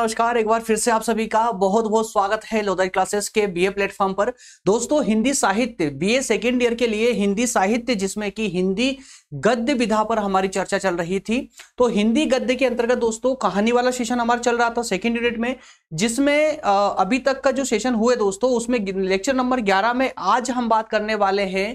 नमस्कार एक बार फिर से आप सभी का बहुत बहुत स्वागत है लोदाई क्लासेस के बीए प्लेटफॉर्म पर दोस्तों हिंदी साहित्य बीए सेकेंड ईयर के लिए हिंदी साहित्य जिसमें कि हिंदी गद्य विधा पर हमारी चर्चा चल रही थी तो हिंदी गद्य के अंतर्गत दोस्तों कहानी वाला सेशन हमारा चल रहा था सेकेंड यूनिट में जिसमें अभी तक का जो सेशन हुए दोस्तों उसमें लेक्चर नंबर ग्यारह में आज हम बात करने वाले हैं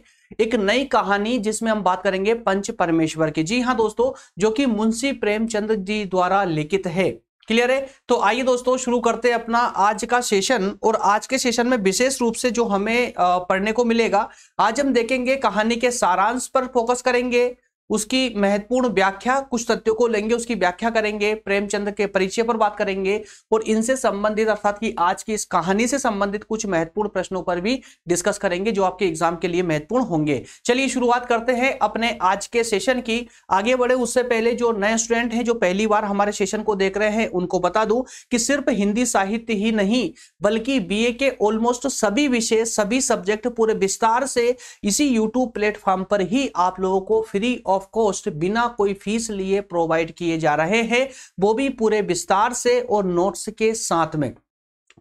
एक नई कहानी जिसमें हम बात करेंगे पंच परमेश्वर की जी हाँ दोस्तों जो कि मुंशी प्रेमचंद जी द्वारा लिखित है क्लियर है तो आइए दोस्तों शुरू करते हैं अपना आज का सेशन और आज के सेशन में विशेष रूप से जो हमें पढ़ने को मिलेगा आज हम देखेंगे कहानी के सारांश पर फोकस करेंगे उसकी महत्वपूर्ण व्याख्या कुछ तथ्यों को लेंगे उसकी व्याख्या करेंगे प्रेमचंद के परिचय पर बात करेंगे और इनसे संबंधित अर्थात कि आज की इस कहानी से संबंधित कुछ महत्वपूर्ण प्रश्नों पर भी डिस्कस करेंगे जो आपके एग्जाम के लिए महत्वपूर्ण होंगे चलिए शुरुआत करते हैं अपने आज के सेशन की आगे बढ़े उससे पहले जो नए स्टूडेंट हैं जो पहली बार हमारे सेशन को देख रहे हैं उनको बता दू कि सिर्फ हिंदी साहित्य ही नहीं बल्कि बी के ऑलमोस्ट सभी विषय सभी सब्जेक्ट पूरे विस्तार से इसी यूट्यूब प्लेटफॉर्म पर ही आप लोगों को फ्री और ऑफ कॉस्ट बिना कोई फीस लिए प्रोवाइड किए जा रहे हैं वो भी पूरे विस्तार से और नोट्स के साथ में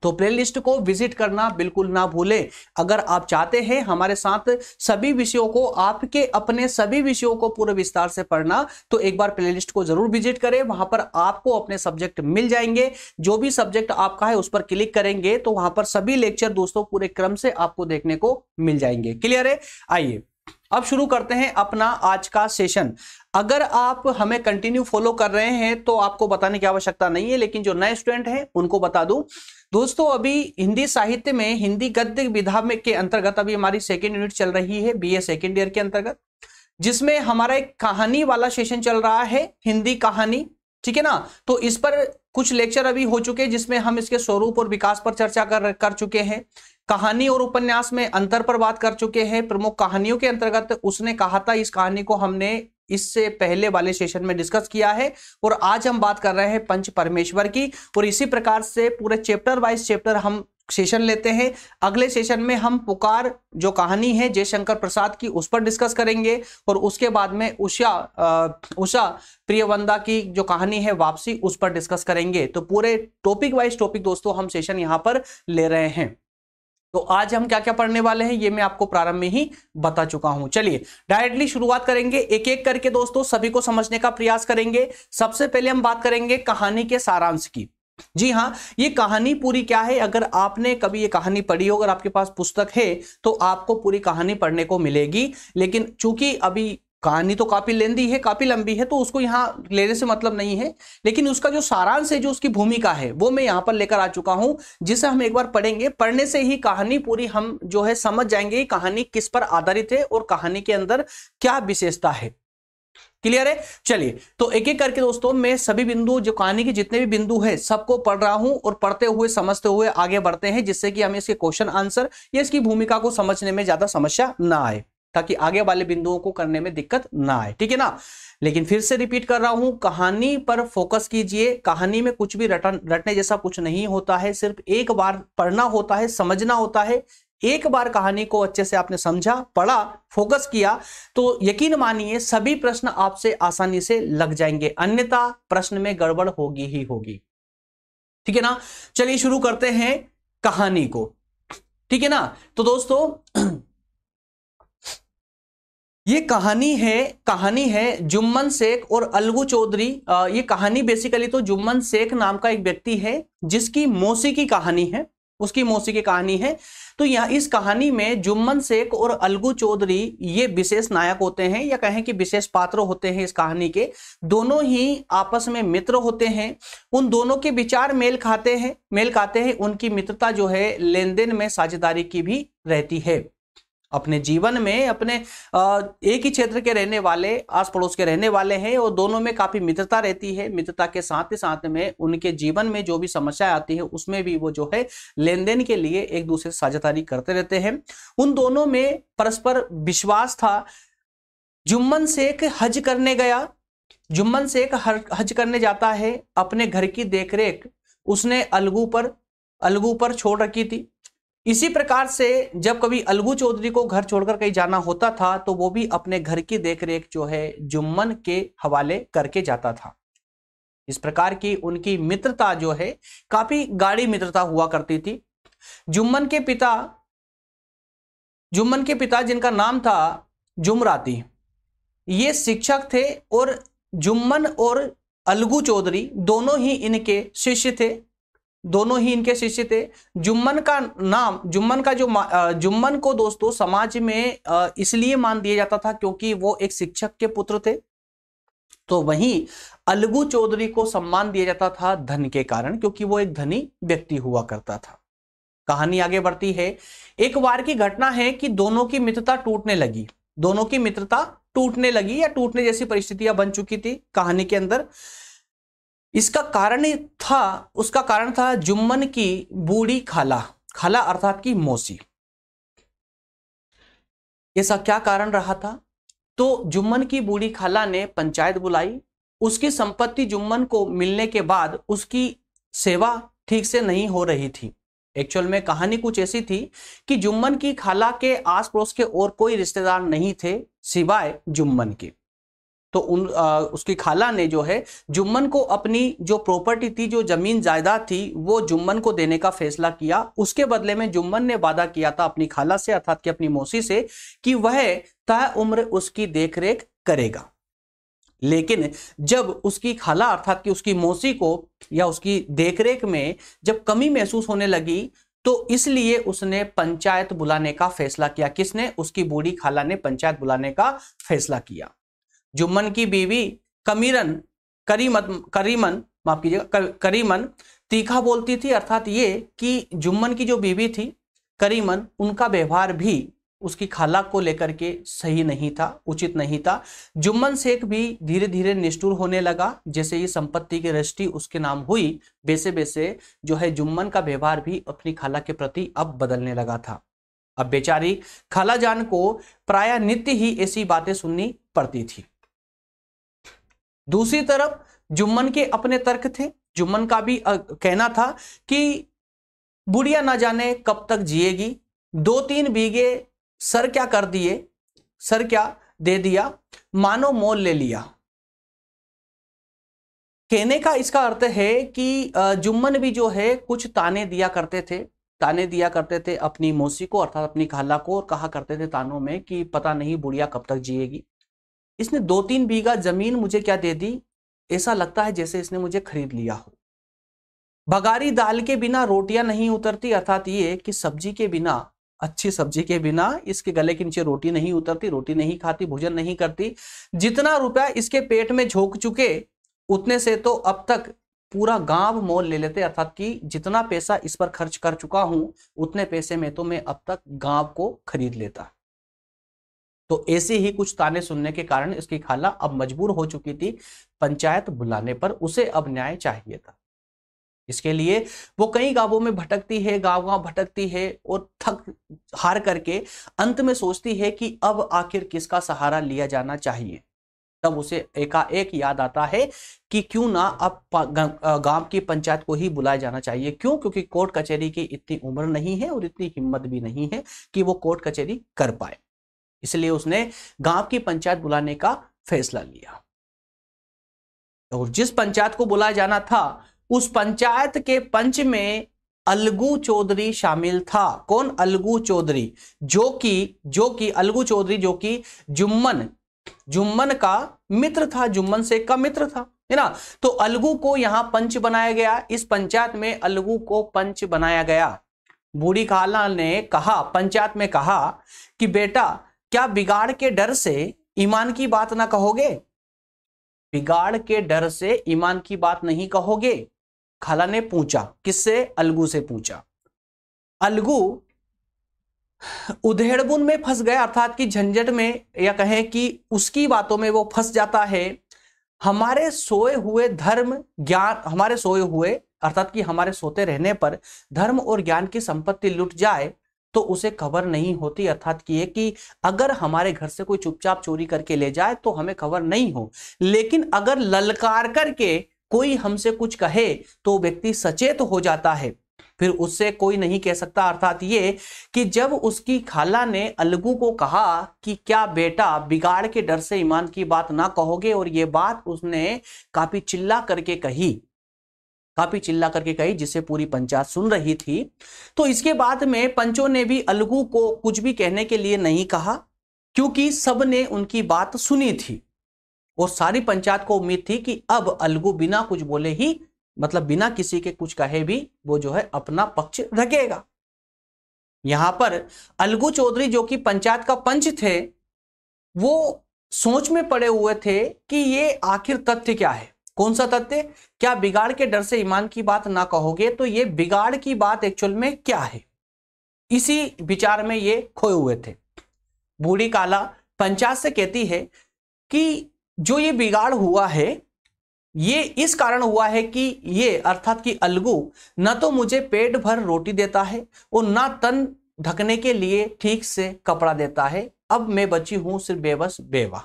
तो प्लेलिस्ट को विजिट करना बिल्कुल ना भूलें अगर आप चाहते हैं हमारे साथ सभी विषयों को आपके अपने सभी विषयों को पूरे विस्तार से पढ़ना तो एक बार प्लेलिस्ट को जरूर विजिट करें वहां पर आपको अपने सब्जेक्ट मिल जाएंगे जो भी सब्जेक्ट आपका है उस पर क्लिक करेंगे तो वहां पर सभी लेक्चर दोस्तों पूरे क्रम से आपको देखने को मिल जाएंगे क्लियर है आइए अब शुरू करते हैं अपना आज का सेशन अगर आप हमें कंटिन्यू फॉलो कर रहे हैं तो आपको बताने की आवश्यकता नहीं है लेकिन जो नए स्टूडेंट हैं उनको बता दूं दोस्तों अभी हिंदी साहित्य में हिंदी गद्य विधा में के अंतर्गत अभी हमारी सेकेंड यूनिट चल रही है बी ए सेकेंड ईयर के अंतर्गत जिसमें हमारा एक कहानी वाला सेशन चल रहा है हिंदी कहानी ठीक है ना तो इस पर कुछ लेक्चर अभी हो चुके हैं जिसमें हम इसके स्वरूप और विकास पर चर्चा कर कर चुके हैं कहानी और उपन्यास में अंतर पर बात कर चुके हैं प्रमुख कहानियों के अंतर्गत उसने कहा था इस कहानी को हमने इससे पहले वाले सेशन में डिस्कस किया है और आज हम बात कर रहे हैं पंच परमेश्वर की और इसी प्रकार से पूरे चैप्टर वाइज चैप्टर हम सेशन लेते हैं अगले सेशन में हम पुकार जो कहानी है जयशंकर प्रसाद की उस पर डिस्कस करेंगे और उसके बाद में उषा उषा प्रियवंदा की जो कहानी है वापसी उस पर डिस्कस करेंगे तो पूरे टॉपिक वाइज टॉपिक दोस्तों हम सेशन यहाँ पर ले रहे हैं तो आज हम क्या क्या पढ़ने वाले हैं ये मैं आपको प्रारंभ में ही बता चुका हूं चलिए डायरेक्टली शुरुआत करेंगे एक एक करके दोस्तों सभी को समझने का प्रयास करेंगे सबसे पहले हम बात करेंगे कहानी के सारांश की जी हाँ ये कहानी पूरी क्या है अगर आपने कभी ये कहानी पढ़ी हो अगर आपके पास पुस्तक है तो आपको पूरी कहानी पढ़ने को मिलेगी लेकिन चूंकि अभी कहानी तो काफ़ी लेंदी है काफ़ी लंबी है तो उसको यहाँ लेने से मतलब नहीं है लेकिन उसका जो सारांश है जो उसकी भूमिका है वो मैं यहाँ पर लेकर आ चुका हूँ जिसे हम एक बार पढ़ेंगे पढ़ने से ही कहानी पूरी हम जो है समझ जाएंगे कहानी किस पर आधारित है और कहानी के अंदर क्या विशेषता है क्लियर है चलिए तो एक एक करके दोस्तों मैं सभी बिंदु जो कहानी के जितने भी बिंदु है सबको पढ़ रहा हूं और पढ़ते हुए समझते हुए आगे बढ़ते हैं जिससे कि हमें इसके क्वेश्चन आंसर या इसकी भूमिका को समझने में ज्यादा समस्या ना आए ताकि आगे वाले बिंदुओं को करने में दिक्कत ना आए ठीक है ना लेकिन फिर से रिपीट कर रहा हूं कहानी पर फोकस कीजिए कहानी में कुछ भी रटन रटने जैसा कुछ नहीं होता है सिर्फ एक बार पढ़ना होता है समझना होता है एक बार कहानी को अच्छे से आपने समझा पढ़ा फोकस किया तो यकीन मानिए सभी प्रश्न आपसे आसानी से लग जाएंगे अन्यथा प्रश्न में गड़बड़ होगी ही होगी ठीक है ना चलिए शुरू करते हैं कहानी को ठीक है ना तो दोस्तों ये कहानी है कहानी है जुम्मन शेख और अलगू चौधरी ये कहानी बेसिकली तो जुम्मन शेख नाम का एक व्यक्ति है जिसकी मौसी की कहानी है उसकी मौसी की कहानी है तो यहाँ इस कहानी में जुम्मन शेख और अलगू चौधरी ये विशेष नायक होते हैं या कहें कि विशेष पात्र होते हैं इस कहानी के दोनों ही आपस में मित्र होते हैं उन दोनों के विचार मेल खाते हैं मेल खाते हैं उनकी मित्रता जो है लेन देन में साझेदारी की भी रहती है अपने जीवन में अपने एक ही क्षेत्र के रहने वाले आस पड़ोस के रहने वाले हैं और दोनों में काफ़ी मित्रता रहती है मित्रता के साथ ही साथ में उनके जीवन में जो भी समस्या आती है उसमें भी वो जो है लेन देन के लिए एक दूसरे से साझेदारी करते रहते हैं उन दोनों में परस्पर विश्वास था जुम्मन शेख हज करने गया जुम्मन शेख हर हज करने जाता है अपने घर की देखरेख उसने अलगू पर अलगू पर छोड़ रखी थी इसी प्रकार से जब कभी अलगू चौधरी को घर छोड़कर कहीं जाना होता था तो वो भी अपने घर की देखरेख जो है जुम्मन के हवाले करके जाता था इस प्रकार की उनकी मित्रता जो है काफी गाढ़ी मित्रता हुआ करती थी जुम्मन के पिता जुम्मन के पिता जिनका नाम था जुमराती ये शिक्षक थे और जुम्मन और अलगू चौधरी दोनों ही इनके शिष्य थे दोनों ही इनके शिष्य थे जुम्मन का नाम जुम्मन का जो जुम्मन को दोस्तों समाज में इसलिए मान दिया जाता था क्योंकि वो एक शिक्षक के पुत्र थे तो वहीं अलगू चौधरी को सम्मान दिया जाता था धन के कारण क्योंकि वो एक धनी व्यक्ति हुआ करता था कहानी आगे बढ़ती है एक बार की घटना है कि दोनों की मित्रता टूटने लगी दोनों की मित्रता टूटने लगी या टूटने जैसी परिस्थितियां बन चुकी थी कहानी के अंदर इसका कारण था उसका कारण था जुम्मन की बूढ़ी खाला खाला अर्थात की मौसी ऐसा क्या कारण रहा था तो जुम्मन की बूढ़ी खाला ने पंचायत बुलाई उसकी संपत्ति जुम्मन को मिलने के बाद उसकी सेवा ठीक से नहीं हो रही थी एक्चुअल में कहानी कुछ ऐसी थी कि जुम्मन की खाला के आस पड़ोस के और कोई रिश्तेदार नहीं थे सिवाय जुम्मन के तो उन आ, उसकी खाला ने जो है जुम्मन को अपनी जो प्रॉपर्टी थी जो जमीन जायदाद थी वो जुम्मन को देने का फैसला किया उसके बदले में जुम्मन ने वादा किया था अपनी खाला से अर्थात कि अपनी मौसी से कि वह तय उम्र उसकी देखरेख करेगा लेकिन जब उसकी खाला अर्थात कि उसकी मौसी को या उसकी देखरेख में जब कमी महसूस होने लगी तो इसलिए उसने पंचायत बुलाने का फैसला किया किसने उसकी बूढ़ी खाला ने पंचायत बुलाने का फैसला किया जुम्मन की बीवी कमीरन करीमत करीमन माफ कीजिएगा कर, करीमन तीखा बोलती थी अर्थात ये कि जुम्मन की जो बीवी थी करीमन उनका व्यवहार भी उसकी खाला को लेकर के सही नहीं था उचित नहीं था जुम्मन शेख भी धीरे धीरे निष्ठुर होने लगा जैसे ही संपत्ति की रजिस्ट्री उसके नाम हुई वैसे वैसे जो है जुम्मन का व्यवहार भी अपनी खाला के प्रति अब बदलने लगा था अब बेचारी खालाजान को प्राय नित्य ही ऐसी बातें सुननी पड़ती थी दूसरी तरफ जुम्मन के अपने तर्क थे जुम्मन का भी कहना था कि बुढ़िया ना जाने कब तक जिएगी दो तीन बीघे सर क्या कर दिए सर क्या दे दिया मानो मोल ले लिया कहने का इसका अर्थ है कि जुम्मन भी जो है कुछ ताने दिया करते थे ताने दिया करते थे अपनी मौसी को अर्थात अपनी खाला को और कहा करते थे तानों में कि पता नहीं बुढ़िया कब तक जिएगी इसने दो तीन बीघा जमीन मुझे क्या दे दी ऐसा लगता है जैसे इसने मुझे खरीद लिया हो बघारी दाल के बिना रोटियां नहीं उतरती अर्थात ये कि सब्जी के बिना अच्छी सब्जी के बिना इसके गले के नीचे रोटी नहीं उतरती रोटी नहीं खाती भोजन नहीं करती जितना रुपया इसके पेट में झोंक चुके उतने से तो अब तक पूरा गांव मोल ले लेते अर्थात कि जितना पैसा इस पर खर्च कर चुका हूं उतने पैसे में तो मैं अब तक गांव को खरीद लेता तो ऐसे ही कुछ ताने सुनने के कारण इसकी खाला अब मजबूर हो चुकी थी पंचायत बुलाने पर उसे अब न्याय चाहिए था इसके लिए वो कई गांवों में भटकती है गांव गांव भटकती है और थक हार करके अंत में सोचती है कि अब आखिर किसका सहारा लिया जाना चाहिए तब उसे एकाएक याद आता है कि क्यों ना अब गांव की पंचायत को ही बुलाया जाना चाहिए क्यों क्योंकि कोर्ट कचहरी की इतनी उम्र नहीं है और इतनी हिम्मत भी नहीं है कि वो कोर्ट कचहरी कर पाए इसलिए उसने गांव की पंचायत बुलाने का फैसला लिया और तो जिस पंचायत को बुलाया जाना था उस पंचायत के पंच में अलगू चौधरी शामिल था कौन अलगू चौधरी जो कि जो कि अलगू चौधरी जो कि जुम्मन जुम्मन का मित्र था जुम्मन शेख का मित्र था है ना तो अलगू को यहां पंच बनाया गया इस पंचायत में अलगू को पंच बनाया गया बूढ़ी खाला ने कहा पंचायत में कहा कि बेटा क्या बिगाड़ के डर से ईमान की बात ना कहोगे बिगाड़ के डर से ईमान की बात नहीं कहोगे खाला ने पूछा किससे अलगू से पूछा अलगू उधेड़बुन में फंस गया अर्थात कि झंझट में या कहें कि उसकी बातों में वो फंस जाता है हमारे सोए हुए धर्म ज्ञान हमारे सोए हुए अर्थात कि हमारे सोते रहने पर धर्म और ज्ञान की संपत्ति लुट जाए तो उसे खबर नहीं होती अर्थात कि कि अगर हमारे घर से कोई चुपचाप चोरी करके ले जाए तो हमें खबर नहीं हो लेकिन अगर ललकार करके कोई हमसे कुछ कहे तो व्यक्ति सचेत हो जाता है फिर उससे कोई नहीं कह सकता अर्थात ये कि जब उसकी खाला ने अलगू को कहा कि क्या बेटा बिगाड़ के डर से ईमान की बात ना कहोगे और ये बात उसने काफी चिल्ला करके कही काफी चिल्ला करके कही जिसे पूरी पंचायत सुन रही थी तो इसके बाद में पंचों ने भी अलगू को कुछ भी कहने के लिए नहीं कहा क्योंकि सब ने उनकी बात सुनी थी और सारी पंचायत को उम्मीद थी कि अब अलगू बिना कुछ बोले ही मतलब बिना किसी के कुछ कहे भी वो जो है अपना पक्ष रखेगा यहां पर अलगू चौधरी जो कि पंचायत का पंच थे वो सोच में पड़े हुए थे कि ये आखिर तथ्य क्या है कौन सा तथ्य क्या बिगाड़ के डर से ईमान की बात ना कहोगे तो ये बिगाड़ की बात एक्चुअल में क्या है इसी विचार में ये खोए हुए थे बूढ़ी काला पंचायत से कहती है कि जो ये बिगाड़ हुआ है ये इस कारण हुआ है कि ये अर्थात कि अलगू न तो मुझे पेट भर रोटी देता है और ना तन ढकने के लिए ठीक से कपड़ा देता है अब मैं बची हूं सिर्फ बेबस बेवा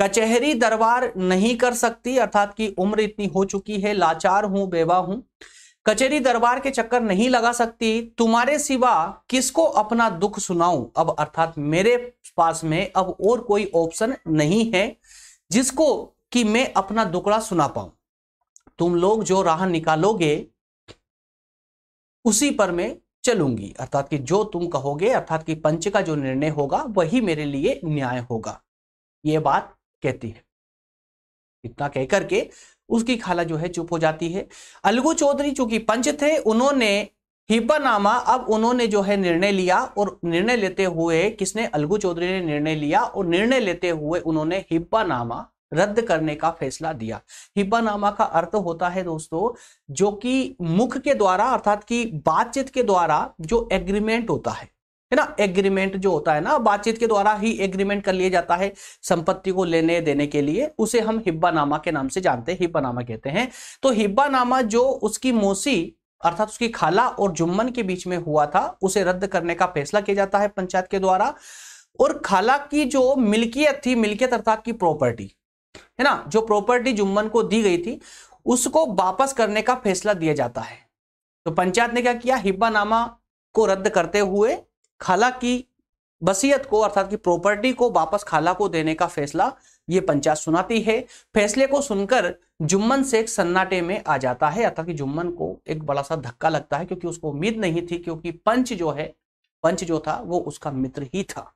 कचहरी दरबार नहीं कर सकती अर्थात की उम्र इतनी हो चुकी है लाचार हूं बेवा हूं कचहरी दरबार के चक्कर नहीं लगा सकती तुम्हारे सिवा किसको अपना दुख सुनाऊं अब अर्थात मेरे पास में अब और कोई ऑप्शन नहीं है जिसको कि मैं अपना दुखड़ा सुना पाऊं तुम लोग जो राह निकालोगे उसी पर मैं चलूंगी अर्थात कि जो तुम कहोगे अर्थात कि पंच का जो निर्णय होगा वही मेरे लिए न्याय होगा ये बात कहती है इतना कहकर के उसकी खाला जो है चुप हो जाती है अलगू चौधरी चूंकि पंच थे उन्होंने हिब्बानामा अब उन्होंने जो है निर्णय लिया और निर्णय लेते हुए किसने अलगू चौधरी ने निर्णय लिया और निर्णय लेते हुए उन्होंने हिब्बानामा रद्द करने का फैसला दिया हिब्बानामा का अर्थ होता है दोस्तों जो कि मुख के द्वारा अर्थात की बातचीत के द्वारा जो एग्रीमेंट होता है है ना एग्रीमेंट जो होता है ना बातचीत के द्वारा ही एग्रीमेंट कर लिया जाता है संपत्ति को लेने देने के लिए उसे हम हिब्बानामा के नाम से जानते हैं हिब्बानामा कहते हैं तो हिब्बानामा जो उसकी मौसी अर्थात उसकी खाला और जुम्मन के बीच में हुआ था उसे रद्द करने का फैसला किया जाता है पंचायत के द्वारा और खाला की जो मिल्कियत थी मिल्कियत अर्थात की प्रॉपर्टी है ना जो प्रॉपर्टी जुम्मन को दी गई थी उसको वापस करने का फैसला दिया जाता है तो पंचायत ने क्या किया हिब्बानामा को रद्द करते हुए खाला की बसियत को अर्थात की प्रॉपर्टी को वापस खाला को देने का फैसला ये पंचायत सुनाती है फैसले को सुनकर जुम्मन शेख सन्नाटे में आ जाता है अर्थात कि जुम्मन को एक बड़ा सा धक्का लगता है क्योंकि उसको उम्मीद नहीं थी क्योंकि पंच जो है पंच जो था वो उसका मित्र ही था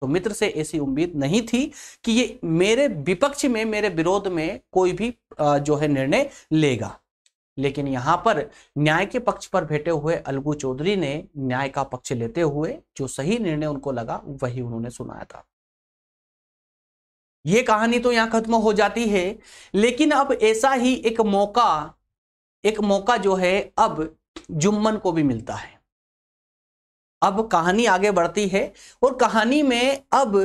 तो मित्र से ऐसी उम्मीद नहीं थी कि ये मेरे विपक्ष में मेरे विरोध में कोई भी जो है निर्णय लेगा लेकिन यहाँ पर न्याय के पक्ष पर बैठे हुए अलगू चौधरी ने न्याय का पक्ष लेते हुए जो सही निर्णय उनको लगा वही उन्होंने सुनाया था ये कहानी तो यहाँ खत्म हो जाती है लेकिन अब ऐसा ही एक मौका एक मौका जो है अब जुम्मन को भी मिलता है अब कहानी आगे बढ़ती है और कहानी में अब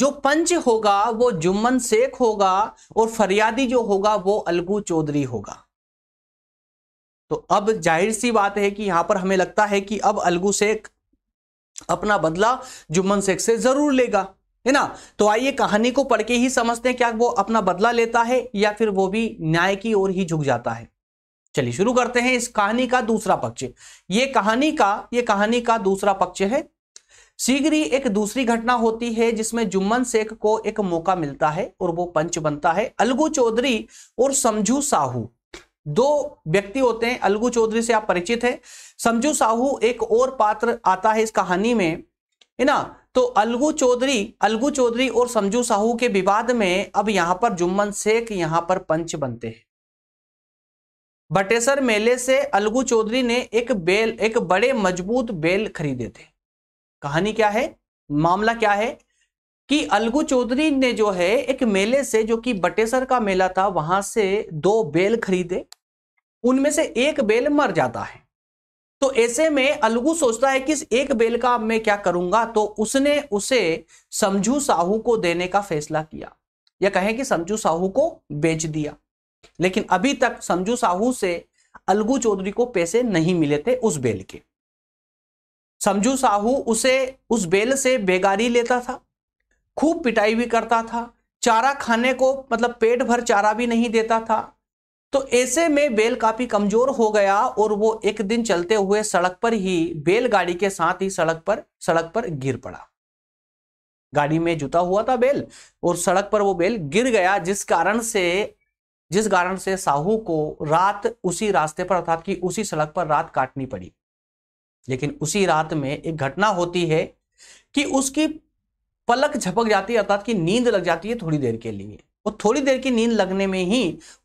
जो पंच होगा वो जुम्मन शेख होगा और फरियादी जो होगा वो अलगू चौधरी होगा तो अब जाहिर सी बात है कि यहां पर हमें लगता है कि अब अलगू शेख अपना बदला जुम्मन शेख से जरूर लेगा है ना तो आइए कहानी को पढ़ के ही समझते हैं क्या वो अपना बदला लेता है या फिर वो भी न्याय की ओर ही झुक जाता है चलिए शुरू करते हैं इस कहानी का दूसरा पक्ष ये कहानी का ये कहानी का दूसरा पक्ष है शीघ्र ही एक दूसरी घटना होती है जिसमें जुम्मन शेख को एक मौका मिलता है और वो पंच बनता है अलगू चौधरी और समझू साहू दो व्यक्ति होते हैं अलगू चौधरी से आप परिचित हैं समझू साहू एक और पात्र आता है इस कहानी में है ना तो अलगू चौधरी अलगू चौधरी और समझू साहू के विवाद में अब यहां पर जुम्मन शेख यहां पर पंच बनते हैं बटेसर मेले से अलगू चौधरी ने एक बेल एक बड़े मजबूत बेल खरीदे थे कहानी क्या है मामला क्या है कि अलगू चौधरी ने जो है एक मेले से जो कि बटेसर का मेला था वहां से दो बेल खरीदे उनमें से एक बेल मर जाता है तो ऐसे में अलगू सोचता है कि इस एक बेल का मैं क्या करूंगा तो उसने उसे समझू साहू को देने का फैसला किया या कहें कि समझू साहू को बेच दिया लेकिन अभी तक समझू साहू से अलगू चौधरी को पैसे नहीं मिले थे उस बेल के समझू साहू उसे उस बेल से बेगारी लेता था खूब पिटाई भी करता था चारा खाने को मतलब पेट भर चारा भी नहीं देता था तो ऐसे में बेल काफी कमजोर हो गया और वो एक दिन चलते हुए सड़क पर ही बैलगाड़ी के साथ ही सड़क पर सड़क पर गिर पड़ा गाड़ी में जुता हुआ था बेल और सड़क पर वो बेल गिर गया जिस कारण से जिस कारण से साहू को रात उसी रास्ते पर अर्थात कि उसी सड़क पर रात काटनी पड़ी लेकिन उसी रात में एक घटना होती है कि उसकी पलक झपक जाती है अर्थात कि नींद लग जाती है थोड़ी देर के लिए और थोड़ी देर की नींद लगने में ही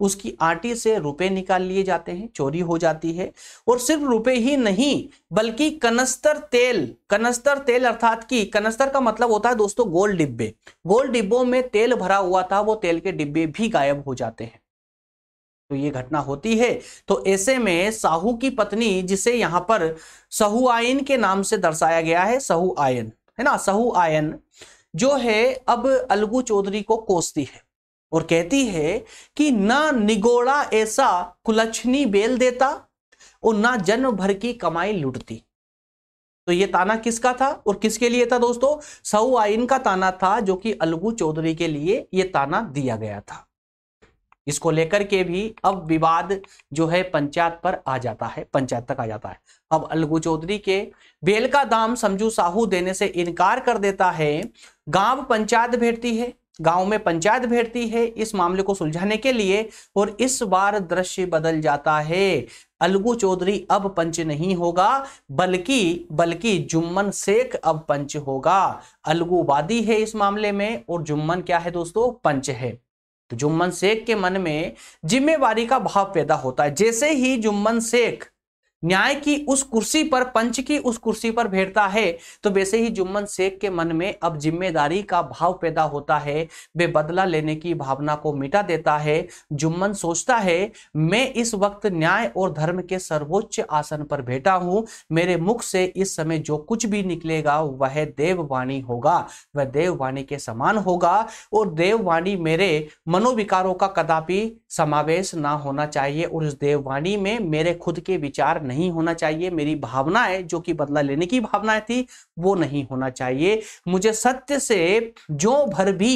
उसकी आटी से रुपए निकाल लिए जाते हैं चोरी हो जाती है और सिर्फ रुपए ही नहीं बल्कि कनस्तर तेल कनस्तर तेल अर्थात कि कनस्तर का मतलब होता है दोस्तों गोल डिब्बे गोल डिब्बों में तेल भरा हुआ था वो तेल के डिब्बे भी गायब हो जाते हैं तो ये घटना होती है तो ऐसे में साहू की पत्नी जिसे यहां पर सहुआइन के नाम से दर्शाया गया है सहुआयन है ना सहुआयन जो है अब अलगू चौधरी को कोसती है और कहती है कि ना निगोड़ा ऐसा कुलछनी बेल देता और ना जन्म भर की कमाई लुटती तो ये ताना किसका था और किसके लिए था दोस्तों सऊ आइन का ताना था जो कि अलगू चौधरी के लिए ये ताना दिया गया था इसको लेकर के भी अब विवाद जो है पंचायत पर आ जाता है पंचायत तक आ जाता है अब अलगू चौधरी के बेल का दाम समझू साहू देने से इनकार कर देता है गांव पंचायत भेटती है गांव में पंचायत भेटती है इस मामले को सुलझाने के लिए और इस बार दृश्य बदल जाता है अलगू चौधरी अब पंच नहीं होगा बल्कि बल्कि जुम्मन शेख अब पंच होगा अलगू वादी है इस मामले में और जुम्मन क्या है दोस्तों पंच है तो जुम्मन शेख के मन में जिम्मेवारी का भाव पैदा होता है जैसे ही जुम्मन शेख न्याय की उस कुर्सी पर पंच की उस कुर्सी पर भेड़ता है तो वैसे ही जुम्मन शेख के मन में अब जिम्मेदारी का भाव पैदा होता है वे बदला लेने की भावना को मिटा देता है जुम्मन सोचता है मैं इस वक्त न्याय और धर्म के सर्वोच्च आसन पर बैठा हूं मेरे मुख से इस समय जो कुछ भी निकलेगा वह देववाणी होगा वह देववाणी के समान होगा और देववाणी मेरे मनोविकारों का कदापि समावेश ना होना चाहिए और उस देववाणी में मेरे खुद के विचार नहीं होना चाहिए मेरी भावनाएं जो कि बदला लेने की भावनाएं थी वो नहीं होना चाहिए मुझे सत्य से जो भर भी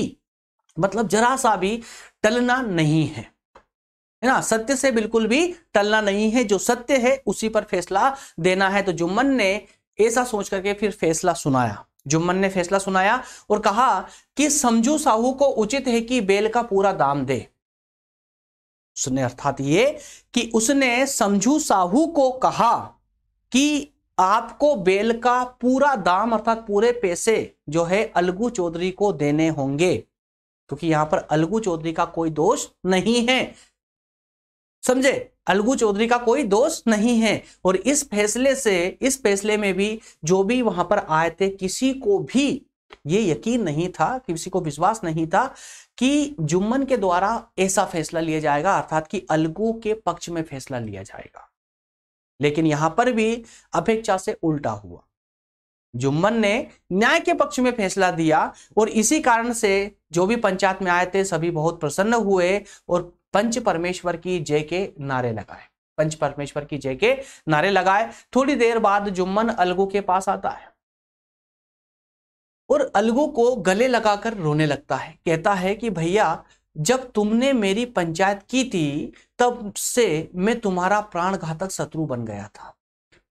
मतलब जरा सा भी टलना नहीं है है ना सत्य से बिल्कुल भी टलना नहीं है जो सत्य है उसी पर फैसला देना है तो जुम्मन ने ऐसा सोच करके फिर फैसला सुनाया जुम्मन ने फैसला सुनाया और कहा कि समझू साहू को उचित है कि बेल का पूरा दाम दे सुने अर्थात ये कि उसने समझू साहू को कहा कि आपको बेल का पूरा दाम अर्थात पूरे पैसे जो है अलगू चौधरी को देने होंगे क्योंकि यहां पर अलगू चौधरी का कोई दोष नहीं है समझे अलगू चौधरी का कोई दोष नहीं है और इस फैसले से इस फैसले में भी जो भी वहां पर आए थे किसी को भी ये यकीन नहीं था किसी को विश्वास नहीं था कि जुम्मन के द्वारा ऐसा फैसला लिया जाएगा अर्थात कि अलगू के पक्ष में फैसला लिया जाएगा लेकिन यहां पर भी अपेक्षा से उल्टा हुआ जुम्मन ने न्याय के पक्ष में फैसला दिया और इसी कारण से जो भी पंचायत में आए थे सभी बहुत प्रसन्न हुए और पंच परमेश्वर की जय के नारे लगाए पंच परमेश्वर की जय के नारे लगाए थोड़ी देर बाद जुम्मन अलगू के पास आता है और अलगू को गले लगाकर रोने लगता है कहता है कि भैया जब तुमने मेरी पंचायत की थी तब से मैं तुम्हारा प्राण घातक शत्रु बन गया था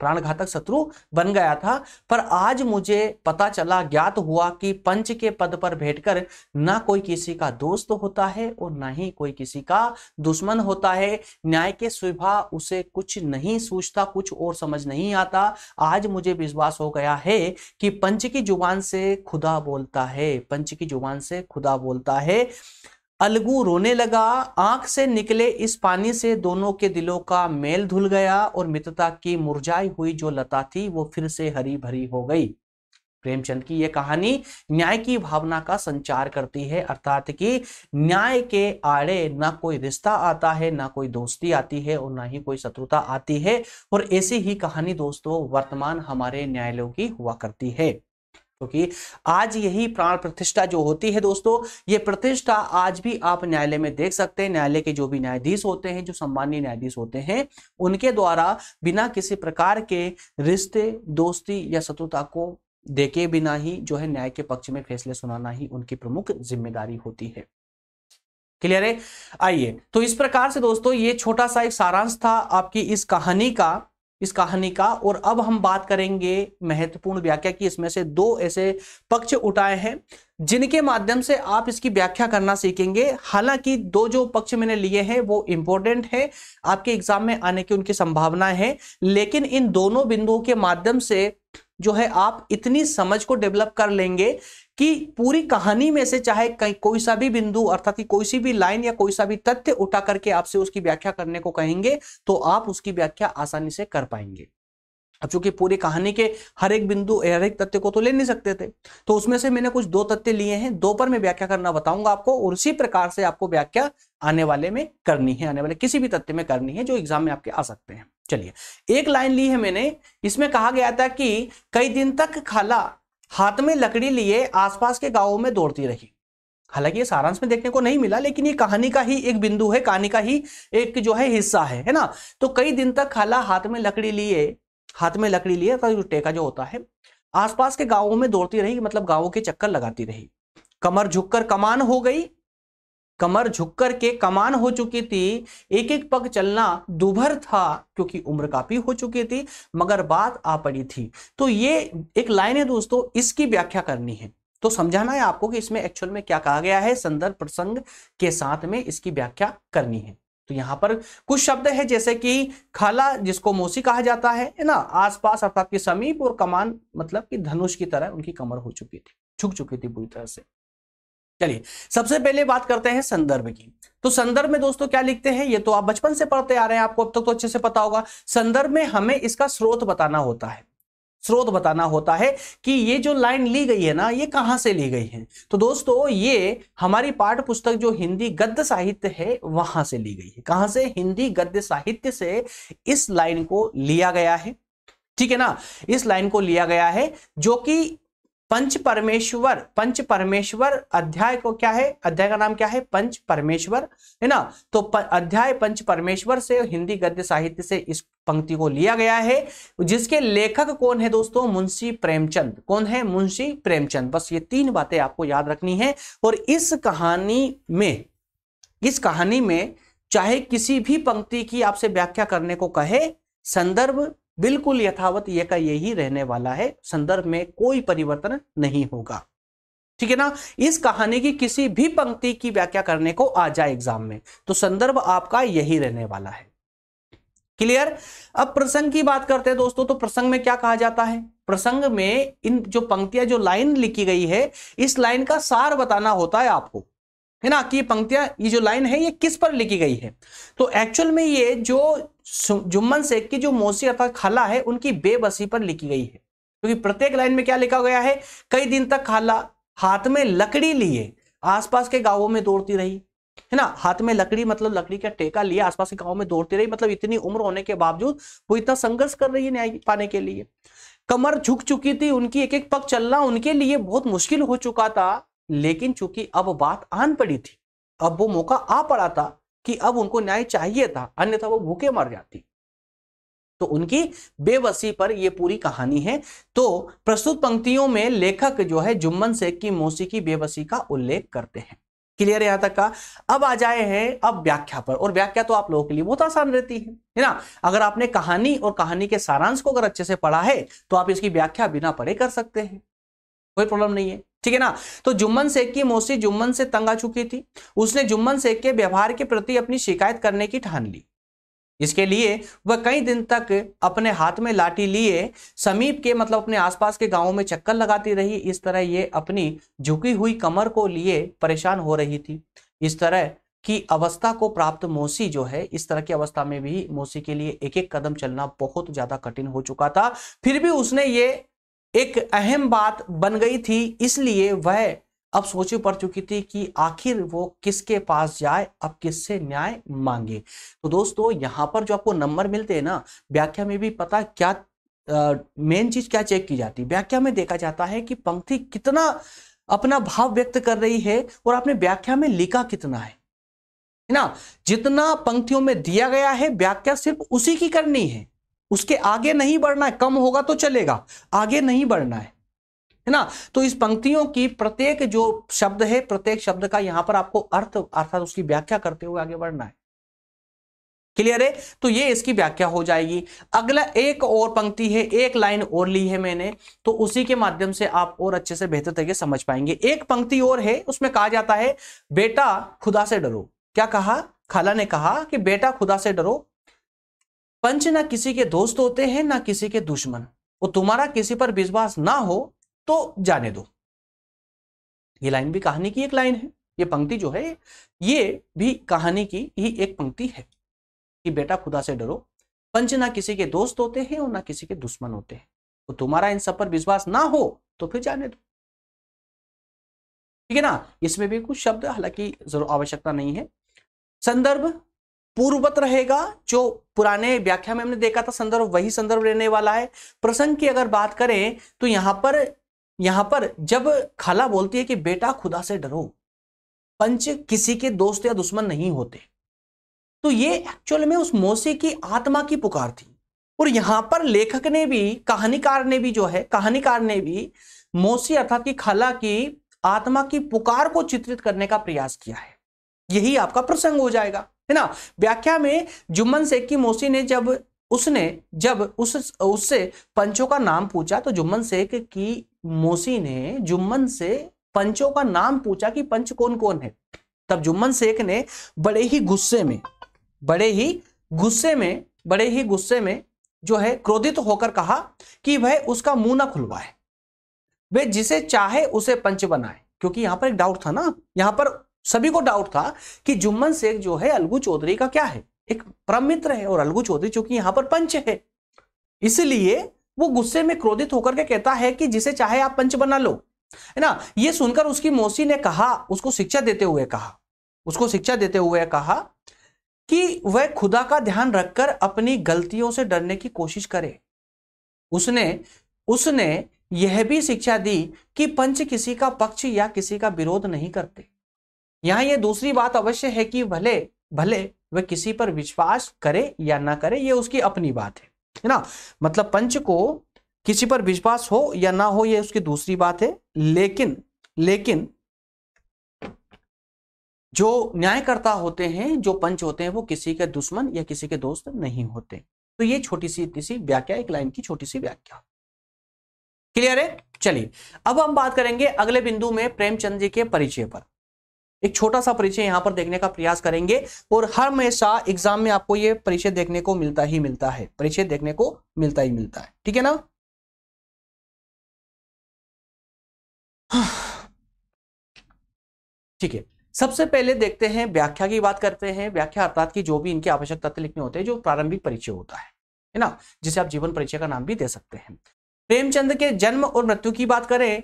प्राण घातक शत्रु बन गया था पर आज मुझे पता चला ज्ञात हुआ कि पंच के पद पर बैठकर ना कोई किसी का दोस्त होता है और ना ही कोई किसी का दुश्मन होता है न्याय के सुभा उसे कुछ नहीं सूझता कुछ और समझ नहीं आता आज मुझे विश्वास हो गया है कि पंच की जुबान से खुदा बोलता है पंच की जुबान से खुदा बोलता है अलगू रोने लगा आंख से निकले इस पानी से दोनों के दिलों का मेल धुल गया और मित्रता की मुरझाई हुई जो लता थी वो फिर से हरी भरी हो गई प्रेमचंद की यह कहानी न्याय की भावना का संचार करती है अर्थात कि न्याय के आड़े ना कोई रिश्ता आता है ना कोई दोस्ती आती है और ना ही कोई शत्रुता आती है और ऐसी ही कहानी दोस्तों वर्तमान हमारे न्यायालयों की हुआ करती है क्योंकि तो आज यही प्राण प्रतिष्ठा जो होती है दोस्तों ये प्रतिष्ठा आज भी आप न्यायालय में देख सकते हैं न्यायालय के जो भी न्यायाधीश होते हैं जो सम्मानीय न्यायाधीश होते हैं उनके द्वारा बिना किसी प्रकार के रिश्ते दोस्ती या शत्रुता को देखे बिना ही जो है न्याय के पक्ष में फैसले सुनाना ही उनकी प्रमुख जिम्मेदारी होती है क्लियर है आइए तो इस प्रकार से दोस्तों ये छोटा सा एक सारांश था आपकी इस कहानी का इस कहानी का और अब हम बात करेंगे महत्वपूर्ण व्याख्या की इसमें से दो ऐसे पक्ष उठाए हैं जिनके माध्यम से आप इसकी व्याख्या करना सीखेंगे हालांकि दो जो पक्ष मैंने लिए हैं वो इंपॉर्टेंट है आपके एग्जाम में आने की उनकी संभावना है लेकिन इन दोनों बिंदुओं के माध्यम से जो है आप इतनी समझ को डेवलप कर लेंगे कि पूरी कहानी में से चाहे कोई सा भी बिंदु अर्थात कि कोई सी भी लाइन या कोई सा भी तथ्य उठा करके आपसे उसकी व्याख्या करने को कहेंगे तो आप उसकी व्याख्या आसानी से कर पाएंगे अब चूंकि पूरी कहानी के हर एक बिंदु हर एक तथ्य को तो ले नहीं सकते थे तो उसमें से मैंने कुछ दो तथ्य लिए हैं दो पर मैं व्याख्या करना बताऊंगा आपको और उसी प्रकार से आपको व्याख्या आने वाले में करनी है आने वाले किसी भी तथ्य में करनी है जो एग्जाम में आपके आ सकते हैं चलिए एक लाइन ली है मैंने इसमें कहा गया था कि कई दिन तक खाला हाथ में लकड़ी लिए आसपास के गांवों में दौड़ती रही हालांकि ये सारांश में देखने को नहीं मिला लेकिन ये कहानी का ही एक बिंदु है कहानी का ही एक जो है हिस्सा है है ना तो कई दिन तक खाला हाथ में लकड़ी लिए हाथ में लकड़ी लिए तो टेका जो होता है आसपास के गांवों में दौड़ती रही मतलब गांवों के चक्कर लगाती रही कमर झुककर कमान हो गई कमर झुक कर के कमान हो चुकी थी एक एक पग चलना दुभर था क्योंकि उम्र काफी हो चुकी थी मगर बात आ पड़ी थी तो ये एक लाइन है दोस्तों इसकी व्याख्या करनी है तो समझाना है आपको कि इसमें एक्चुअल में क्या कहा गया है संदर्भ प्रसंग के साथ में इसकी व्याख्या करनी है तो यहाँ पर कुछ शब्द है जैसे कि खाला जिसको मोसी कहा जाता है ना आसपास अर्थात के समीप और कमान मतलब कि धनुष की तरह उनकी कमर हो चुकी थी झुक चुकी थी बुरी तरह से चलिए सबसे पहले बात करते हैं संदर्भ की तो संदर्भ में दोस्तों क्या लिखते हैं ये तो आप बचपन से पढ़ते आ रहे हैं आपको अब तक तो अच्छे से पता होगा संदर्भ में हमें इसका स्रोत बताना होता है स्रोत बताना होता है कि ये जो लाइन ली गई है ना ये कहां से ली गई है तो दोस्तों ये हमारी पाठ पुस्तक जो हिंदी गद्य साहित्य है वहां से ली गई है कहां से हिंदी गद्य साहित्य से इस लाइन को लिया गया है ठीक है ना इस लाइन को लिया गया है जो कि पंच परमेश्वर पंच परमेश्वर अध्याय को क्या है अध्याय का नाम क्या है पंच परमेश्वर है ना तो प, अध्याय पंच परमेश्वर से हिंदी गद्य साहित्य से इस पंक्ति को लिया गया है जिसके लेखक कौन है दोस्तों मुंशी प्रेमचंद कौन है मुंशी प्रेमचंद बस ये तीन बातें आपको याद रखनी है और इस कहानी में इस कहानी में चाहे किसी भी पंक्ति की आपसे व्याख्या करने को कहे संदर्भ बिल्कुल यथावत ये का यही रहने वाला है संदर्भ में कोई परिवर्तन नहीं होगा ठीक है ना इस कहानी की किसी भी पंक्ति की व्याख्या करने को आ जाए एग्जाम में तो संदर्भ आपका यही रहने वाला है क्लियर अब प्रसंग की बात करते हैं दोस्तों तो प्रसंग में क्या कहा जाता है प्रसंग में इन जो पंक्तियां जो लाइन लिखी गई है इस लाइन का सार बताना होता है आपको है ना कि पंक्तियां ये जो लाइन है ये किस पर लिखी गई है तो एक्चुअल में ये जो जुम्मन शेख की जो मौसी अर्थात खाला है उनकी बेबसी पर लिखी गई है क्योंकि तो प्रत्येक लाइन में क्या लिखा गया है कई दिन तक खाला हाथ में लकड़ी लिए आसपास के गांवों में दौड़ती रही है ना हाथ में लकड़ी मतलब लकड़ी का टेका लिए आसपास के गांव में दौड़ती रही मतलब इतनी उम्र होने के बावजूद वो इतना संघर्ष कर रही है न्याय पाने के लिए कमर झुक चुकी थी उनकी एक एक पग चलना उनके लिए बहुत मुश्किल हो चुका था लेकिन चूंकि अब बात आन पड़ी थी अब वो मौका आ पड़ा था कि अब उनको न्याय चाहिए था अन्यथा वो भूखे मर जाती तो उनकी बेबसी पर यह पूरी कहानी है तो प्रस्तुत पंक्तियों में लेखक जो है जुम्मन शेख की मौसी की बेबसी का उल्लेख करते हैं क्लियर यहां तक का अब आ जाए हैं अब व्याख्या पर और व्याख्या तो आप लोगों के लिए बहुत आसान रहती है है ना अगर आपने कहानी और कहानी के सारांश को अगर अच्छे से पढ़ा है तो आप इसकी व्याख्या बिना पढ़े कर सकते हैं कोई प्रॉब्लम नहीं है ठीक है ना तो जुम्मन शेख की मौसी जुम्मन से तंग आ चुकी थी उसने जुम्मन शेख के व्यवहार के प्रति अपनी शिकायत करने की ठान ली इसके लिए वह कई दिन तक अपने हाथ में लाठी लिए समीप के मतलब अपने आसपास के गांवों में चक्कर लगाती रही इस तरह ये अपनी झुकी हुई कमर को लिए परेशान हो रही थी इस तरह की अवस्था को प्राप्त मौसी जो है इस तरह की अवस्था में भी मौसी के लिए एक एक कदम चलना बहुत ज्यादा कठिन हो चुका था फिर भी उसने ये एक अहम बात बन गई थी इसलिए वह अब सोचे पड़ चुकी थी कि आखिर वो किसके पास जाए अब किससे न्याय मांगे तो दोस्तों यहाँ पर जो आपको नंबर मिलते हैं ना व्याख्या में भी पता क्या मेन चीज क्या चेक की जाती है व्याख्या में देखा जाता है कि पंक्ति कितना अपना भाव व्यक्त कर रही है और आपने व्याख्या में लिखा कितना है ना जितना पंक्तियों में दिया गया है व्याख्या सिर्फ उसी की करनी है उसके आगे नहीं बढ़ना है कम होगा तो चलेगा आगे नहीं बढ़ना है है ना तो इस पंक्तियों की प्रत्येक जो शब्द है प्रत्येक शब्द का यहां पर आपको अर्थ अर्थात उसकी व्याख्या करते हुए आगे बढ़ना है क्लियर है तो ये इसकी व्याख्या हो जाएगी अगला एक और पंक्ति है एक लाइन और ली है मैंने तो उसी के माध्यम से आप और अच्छे से बेहतर तरीके समझ पाएंगे एक पंक्ति और है उसमें कहा जाता है बेटा खुदा से डरो क्या कहा खाला ने कहा कि बेटा खुदा से डरो पंच ना किसी के दोस्त होते हैं ना किसी के दुश्मन वो तुम्हारा किसी पर विश्वास ना हो तो जाने दो ये लाइन भी कहानी की एक लाइन है ये पंक्ति जो है ये भी कहानी की ही एक पंक्ति है कि बेटा खुदा से डरो पंच ना किसी के दोस्त होते हैं और ना किसी के दुश्मन होते हैं तो तुम्हारा इन सब पर विश्वास ना हो तो फिर जाने दो ठीक है ना इसमें भी कुछ शब्द हालांकि जरूर आवश्यकता नहीं है संदर्भ पूर्वत रहेगा जो पुराने व्याख्या में हमने देखा था संदर्भ वही संदर्भ रहने वाला है प्रसंग की अगर बात करें तो यहां पर यहां पर जब खाला बोलती है कि बेटा खुदा से डरो पंच किसी के दोस्त या दुश्मन नहीं होते तो ये एक्चुअल में उस मौसी की आत्मा की पुकार थी और यहां पर लेखक ने भी कहानीकार ने भी जो है कहानीकार ने भी मौसी अर्थात की खाला की आत्मा की पुकार को चित्रित करने का प्रयास किया है यही आपका प्रसंग हो जाएगा है ना व्याख्या में जुम्मन शेख की मोसी ने जब उसने जब उस उससे पंचों का नाम पूछा तो जुम्मन शेख की मोसी ने जुम्मन से पंचों का नाम पूछा कि पंच कौन कौन है तब जुम्मन शेख ने बड़े ही गुस्से में बड़े ही गुस्से में बड़े ही गुस्से में जो है क्रोधित होकर कहा कि वह उसका मुंह ना खुलवाए वे जिसे चाहे उसे पंच बनाए क्योंकि यहां पर एक डाउट था ना यहां पर सभी को डाउट था कि जुम्मन शेख जो है अलगू चौधरी का क्या है एक परम मित्र है और अलगू चौधरी चूंकि यहां पर पंच है इसलिए वो गुस्से में क्रोधित होकर के कहता है कि जिसे चाहे आप पंच बना लो है ना ये सुनकर उसकी मौसी ने कहा उसको शिक्षा देते हुए कहा उसको शिक्षा देते हुए कहा कि वह खुदा का ध्यान रखकर अपनी गलतियों से डरने की कोशिश करे उसने उसने यह भी शिक्षा दी कि पंच किसी का पक्ष या किसी का विरोध नहीं करते यहाँ ये दूसरी बात अवश्य है कि भले भले वह किसी पर विश्वास करे या ना करे ये उसकी अपनी बात है है ना मतलब पंच को किसी पर विश्वास हो या ना हो ये उसकी दूसरी बात है लेकिन लेकिन जो न्यायकर्ता होते हैं जो पंच होते हैं वो किसी के दुश्मन या किसी के दोस्त नहीं होते तो ये छोटी सी इतनी सी व्याख्या एक लाइन की छोटी सी व्याख्या क्लियर है चलिए अब हम बात करेंगे अगले बिंदु में प्रेमचंद जी के परिचय पर एक छोटा सा परिचय यहाँ पर देखने का प्रयास करेंगे और हर हमेशा एग्जाम में आपको ये परिचय देखने को मिलता ही मिलता है परिचय देखने को मिलता ही मिलता है ठीक है ना ठीक है सबसे पहले देखते हैं व्याख्या की बात करते हैं व्याख्या अर्थात की जो भी इनके आवश्यक तत्व लिखने होते हैं जो प्रारंभिक परिचय होता है है ना जिसे आप जीवन परिचय का नाम भी दे सकते हैं प्रेमचंद के जन्म और मृत्यु की बात करें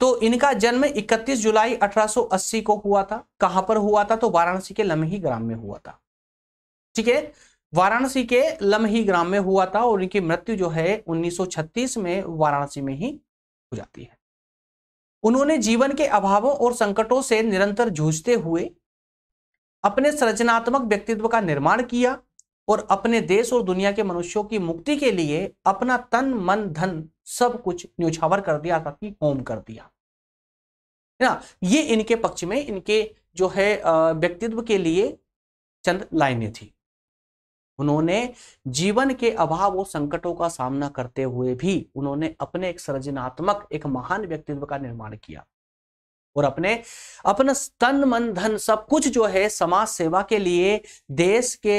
तो इनका जन्म 31 जुलाई 1880 को हुआ था कहां पर हुआ था तो वाराणसी के लमही ग्राम में हुआ था ठीक है वाराणसी के लमही ग्राम में हुआ था और इनकी मृत्यु जो है 1936 में वाराणसी में ही हो जाती है उन्होंने जीवन के अभावों और संकटों से निरंतर जूझते हुए अपने सृजनात्मक व्यक्तित्व का निर्माण किया और अपने देश और दुनिया के मनुष्यों की मुक्ति के लिए अपना तन मन धन सब कुछ न्यौछावर कर दिया अर्थात कि होम कर दिया ना ये इनके पक्ष में इनके जो है व्यक्तित्व के लिए चंद लाइनें थी उन्होंने जीवन के अभाव और संकटों का सामना करते हुए भी उन्होंने अपने एक सृजनात्मक एक महान व्यक्तित्व का निर्माण किया और अपने अपना तन मन धन सब कुछ जो है समाज सेवा के लिए देश के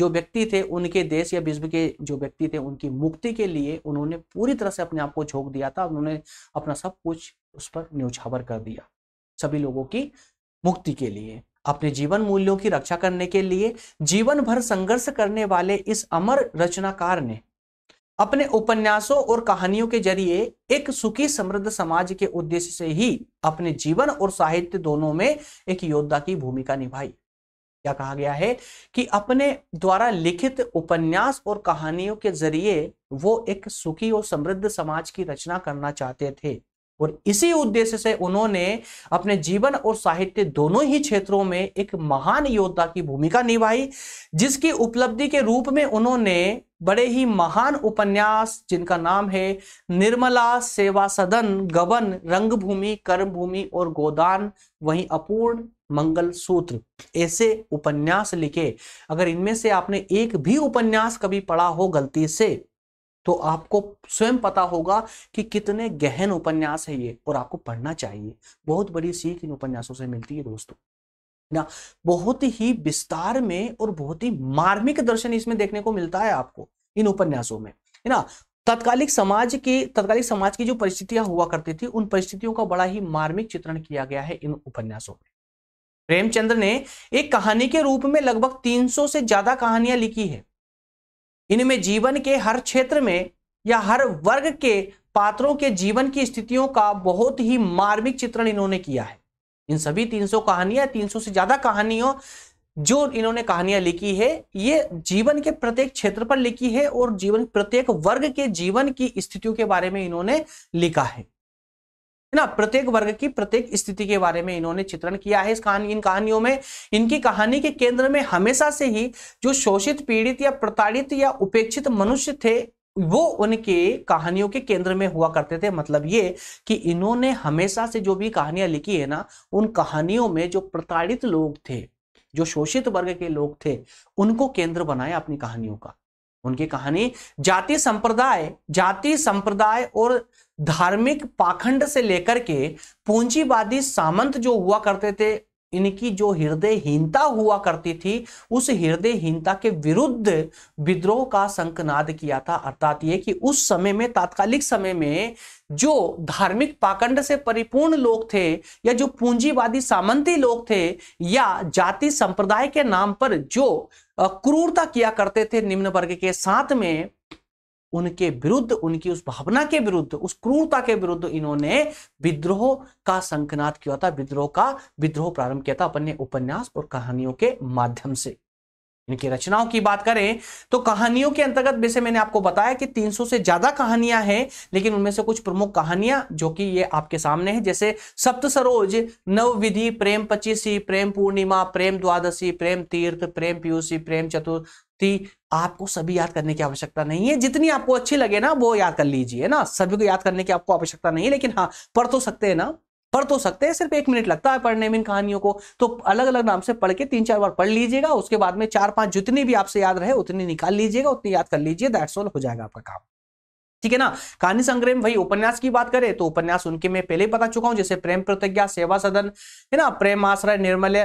जो व्यक्ति थे उनके देश या विश्व के जो व्यक्ति थे उनकी मुक्ति के लिए उन्होंने पूरी तरह से अपने आप को झोंक दिया था उन्होंने अपना सब कुछ उस पर न्यौछावर कर दिया सभी लोगों की मुक्ति के लिए अपने जीवन मूल्यों की रक्षा करने के लिए जीवन भर संघर्ष करने वाले इस अमर रचनाकार ने अपने उपन्यासों और कहानियों के जरिए एक सुखी समृद्ध समाज के उद्देश्य से ही अपने जीवन और साहित्य दोनों में एक योद्धा की भूमिका निभाई क्या कहा गया है कि अपने द्वारा लिखित उपन्यास और कहानियों के जरिए वो एक सुखी और समृद्ध समाज की रचना करना चाहते थे और इसी उद्देश्य से उन्होंने अपने जीवन और साहित्य दोनों ही क्षेत्रों में एक महान योद्धा की भूमिका निभाई जिसकी उपलब्धि के रूप में उन्होंने बड़े ही महान उपन्यास जिनका नाम है निर्मला सेवा सदन गबन रंगभूमि कर्मभूमि और गोदान वहीं अपूर्ण मंगल सूत्र ऐसे उपन्यास लिखे अगर इनमें से आपने एक भी उपन्यास कभी पढ़ा हो गलती से तो आपको स्वयं पता होगा कि कितने गहन उपन्यास है ये और आपको पढ़ना चाहिए बहुत बड़ी सीख इन उपन्यासों से मिलती है दोस्तों ना बहुत ही विस्तार में और बहुत ही मार्मिक दर्शन इसमें देखने को मिलता है आपको इन उपन्यासों में है ना तत्कालिक समाज की तत्कालिक समाज की जो परिस्थितियां हुआ करती थी उन परिस्थितियों का बड़ा ही मार्मिक चित्रण किया गया है इन उपन्यासों में प्रेमचंद्र ने एक कहानी के रूप में लगभग 300 से ज्यादा कहानियां लिखी है इनमें जीवन के हर क्षेत्र में या हर वर्ग के पात्रों के जीवन की स्थितियों का बहुत ही मार्मिक चित्रण इन्होंने किया है इन सभी 300 कहानियां 300 से ज्यादा कहानियों जो इन्होंने कहानियां लिखी है ये जीवन के प्रत्येक क्षेत्र पर लिखी है और जीवन प्रत्येक वर्ग के जीवन की स्थितियों के बारे में इन्होंने लिखा है ना प्रत्येक वर्ग की प्रत्येक स्थिति के बारे में इन्होंने चित्रण किया है इस कहानी इन कहानियों में इनकी कहानी के केंद्र में हमेशा से ही जो शोषित पीड़ित या प्रताड़ित या उपेक्षित मनुष्य थे वो उनके कहानियों के केंद्र में हुआ करते थे मतलब ये कि इन्होंने हमेशा से जो भी कहानियां लिखी है ना उन कहानियों में जो प्रताड़ित लोग थे जो शोषित वर्ग के लोग थे उनको केंद्र बनाया अपनी कहानियों का उनकी कहानी जाति संप्रदाय जाति संप्रदाय और धार्मिक पाखंड से लेकर के पूंजीवादी सामंत जो हुआ करते थे इनकी जो हृदयहीनता हुआ करती थी उस हृदयहीनता के विरुद्ध विद्रोह का संकनाद किया था अर्थात ये कि उस समय में तात्कालिक समय में जो धार्मिक पाखंड से परिपूर्ण लोग थे या जो पूंजीवादी सामंती लोग थे या जाति संप्रदाय के नाम पर जो क्रूरता किया करते थे निम्न वर्ग के साथ में उनके विरुद्ध उनकी उस भावना के विरुद्ध उस क्रूरता के विरुद्ध इन्होंने विद्रोह का संकनाद किया था विद्रोह का विद्रोह प्रारंभ किया था अपने उपन्यास और कहानियों के माध्यम से इनकी रचनाओं की बात करें तो कहानियों के अंतर्गत वैसे मैंने आपको बताया कि 300 से ज्यादा कहानियां हैं लेकिन उनमें से कुछ प्रमुख कहानियां जो कि ये आपके सामने हैं जैसे सप्त सरोज नव विधि प्रेम पच्चीसी प्रेम पूर्णिमा प्रेम द्वादशी प्रेम तीर्थ प्रेम पीयूसी प्रेम चतुर्थी आपको सभी याद करने की आवश्यकता नहीं है जितनी आपको अच्छी लगे ना वो याद कर लीजिए ना सभी को याद करने की आपको आवश्यकता नहीं है लेकिन हाँ पढ़ तो सकते हैं ना पढ़ तो सकते हैं सिर्फ एक मिनट लगता है पढ़ने में इन कहानियों को तो अलग अलग नाम से पढ़ के तीन चार बार पढ़ लीजिएगा उसके बाद में चार पांच जितनी भी आपसे याद रहे उतनी निकाल लीजिएगा उतनी याद कर लीजिए दैट्स ऑल हो जाएगा आपका काम ठीक है ना कहानी संग्रह में वही उपन्यास की बात करें तो उपन्यास उनके मैं पहले बता चुका हूं जैसे प्रेम प्रतिज्ञा सेवा सदन है ना प्रेम आश्रय निर्मल